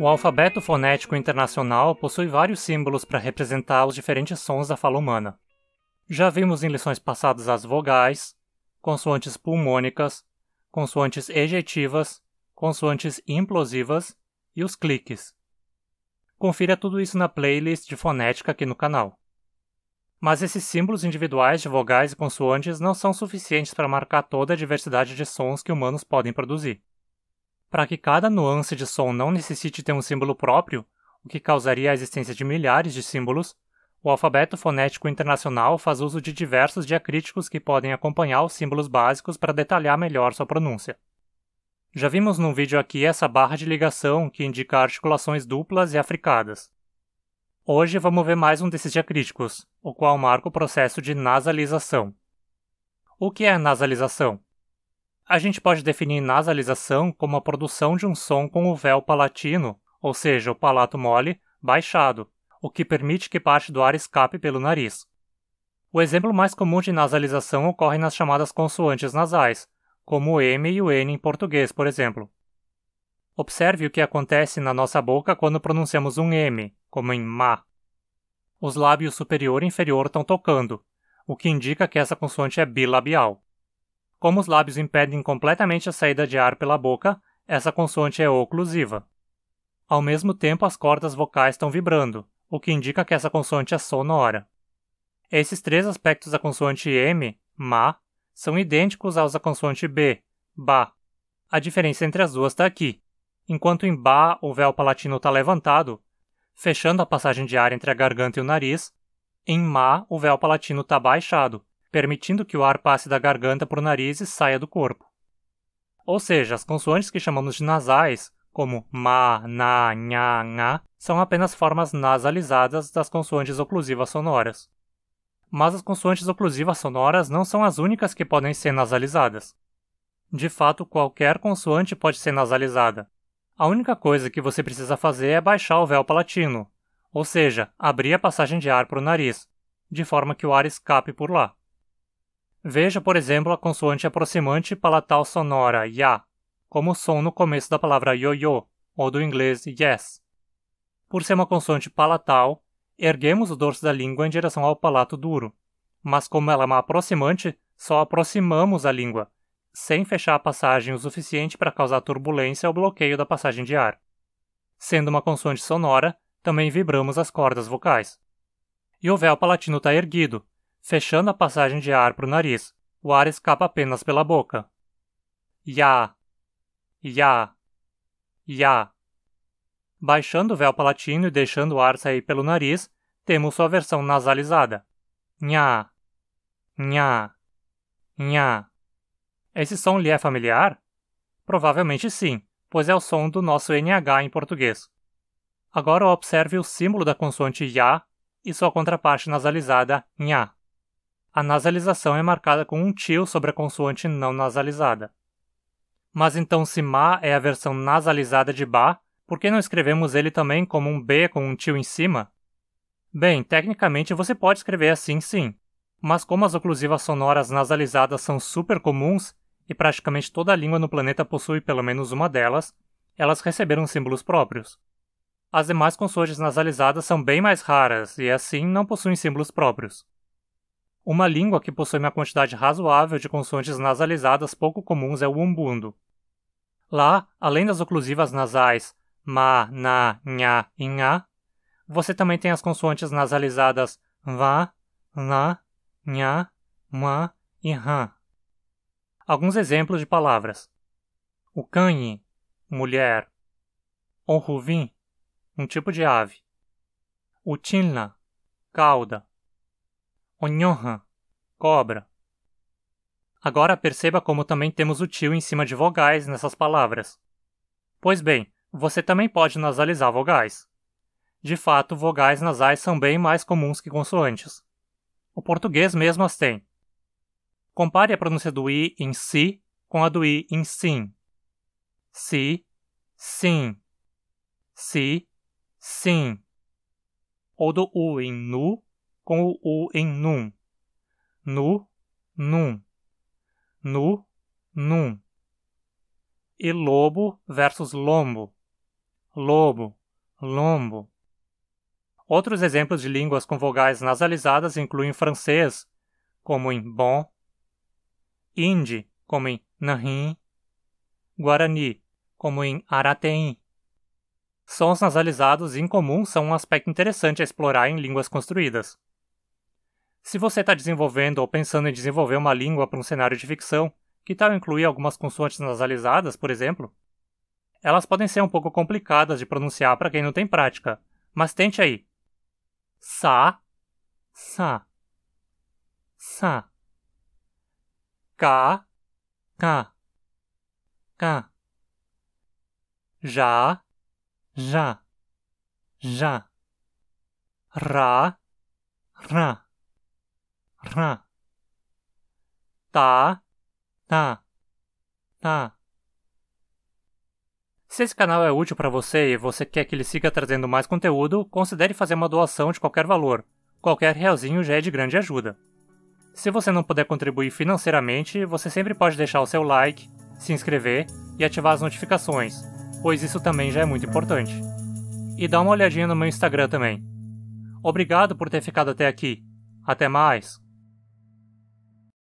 O alfabeto fonético internacional possui vários símbolos para representar os diferentes sons da fala humana. Já vimos em lições passadas as vogais, consoantes pulmônicas, consoantes ejetivas, consoantes implosivas e os cliques. Confira tudo isso na playlist de fonética aqui no canal. Mas esses símbolos individuais de vogais e consoantes não são suficientes para marcar toda a diversidade de sons que humanos podem produzir. Para que cada nuance de som não necessite ter um símbolo próprio, o que causaria a existência de milhares de símbolos, o alfabeto fonético internacional faz uso de diversos diacríticos que podem acompanhar os símbolos básicos para detalhar melhor sua pronúncia. Já vimos num vídeo aqui essa barra de ligação que indica articulações duplas e africadas. Hoje vamos ver mais um desses diacríticos, o qual marca o processo de nasalização. O que é nasalização? A gente pode definir nasalização como a produção de um som com o véu palatino, ou seja, o palato mole, baixado, o que permite que parte do ar escape pelo nariz. O exemplo mais comum de nasalização ocorre nas chamadas consoantes nasais, como o M e o N em português, por exemplo. Observe o que acontece na nossa boca quando pronunciamos um M, como em ma. Os lábios superior e inferior estão tocando, o que indica que essa consoante é bilabial. Como os lábios impedem completamente a saída de ar pela boca, essa consoante é oclusiva. Ao mesmo tempo, as cordas vocais estão vibrando, o que indica que essa consoante é sonora. Esses três aspectos da consoante M, ma, são idênticos aos da consoante B, ba. A diferença entre as duas está aqui. Enquanto em ba o véu palatino está levantado, fechando a passagem de ar entre a garganta e o nariz, em ma o véu palatino está baixado, permitindo que o ar passe da garganta para o nariz e saia do corpo. Ou seja, as consoantes que chamamos de nasais, como ma, na, nha, nha, são apenas formas nasalizadas das consoantes oclusivas sonoras. Mas as consoantes oclusivas sonoras não são as únicas que podem ser nasalizadas. De fato, qualquer consoante pode ser nasalizada. A única coisa que você precisa fazer é baixar o véu palatino, ou seja, abrir a passagem de ar para o nariz, de forma que o ar escape por lá. Veja, por exemplo, a consoante aproximante palatal sonora ya, como o som no começo da palavra yo-yo, ou do inglês yes. Por ser uma consoante palatal, erguemos o dorso da língua em direção ao palato duro, mas como ela é uma aproximante, só aproximamos a língua, sem fechar a passagem o suficiente para causar turbulência ou bloqueio da passagem de ar. Sendo uma consoante sonora, também vibramos as cordas vocais. E o véu palatino está erguido, fechando a passagem de ar para o nariz. O ar escapa apenas pela boca. Ya, ya, ya. Baixando o véu palatino e deixando o ar sair pelo nariz, temos sua versão nasalizada. Nha, nha, nha. Esse som lhe é familiar? Provavelmente sim, pois é o som do nosso NH em português. Agora observe o símbolo da consoante Ya e sua contraparte nasalizada Nha. A nasalização é marcada com um til sobre a consoante não nasalizada. Mas então se Ma é a versão nasalizada de Ba, por que não escrevemos ele também como um B com um til em cima? Bem, tecnicamente você pode escrever assim sim, mas como as oclusivas sonoras nasalizadas são super comuns e praticamente toda língua no planeta possui pelo menos uma delas, elas receberam símbolos próprios. As demais consoantes nasalizadas são bem mais raras e assim não possuem símbolos próprios. Uma língua que possui uma quantidade razoável de consoantes nasalizadas pouco comuns é o umbundo. Lá, além das oclusivas nasais ma, na, nha e nha, você também tem as consoantes nasalizadas va, na, nha, ma e rã. Alguns exemplos de palavras: o canhe, mulher, o ruvim, um tipo de ave, o tilna, cauda, Onhonhan, cobra. Agora perceba como também temos o tio em cima de vogais nessas palavras. Pois bem, você também pode nasalizar vogais. De fato, vogais nasais são bem mais comuns que consoantes. O português mesmo as tem. Compare a pronúncia do i em si com a do i em sim. Si, sim. Si, sim. Ou do u em nu com o U em num. Nu, num. Nu, num. E lobo versus lombo. Lobo, lombo. Outros exemplos de línguas com vogais nasalizadas incluem francês, como em bon, hindi, como em nahin, guarani, como em arateim. Sons nasalizados incomuns são um aspecto interessante a explorar em línguas construídas. Se você está desenvolvendo ou pensando em desenvolver uma língua para um cenário de ficção, que tal incluir algumas consoantes nasalizadas, por exemplo? Elas podem ser um pouco complicadas de pronunciar para quem não tem prática, mas tente aí. Sa, sa, sa. Ka, ka, ka. Já, já, já. Ra, ra. Tá, tá, na, na. Se esse canal é útil para você e você quer que ele siga trazendo mais conteúdo, considere fazer uma doação de qualquer valor. Qualquer realzinho já é de grande ajuda. Se você não puder contribuir financeiramente, você sempre pode deixar o seu like, se inscrever e ativar as notificações, pois isso também já é muito importante. E dá uma olhadinha no meu Instagram também. Obrigado por ter ficado até aqui. Até mais!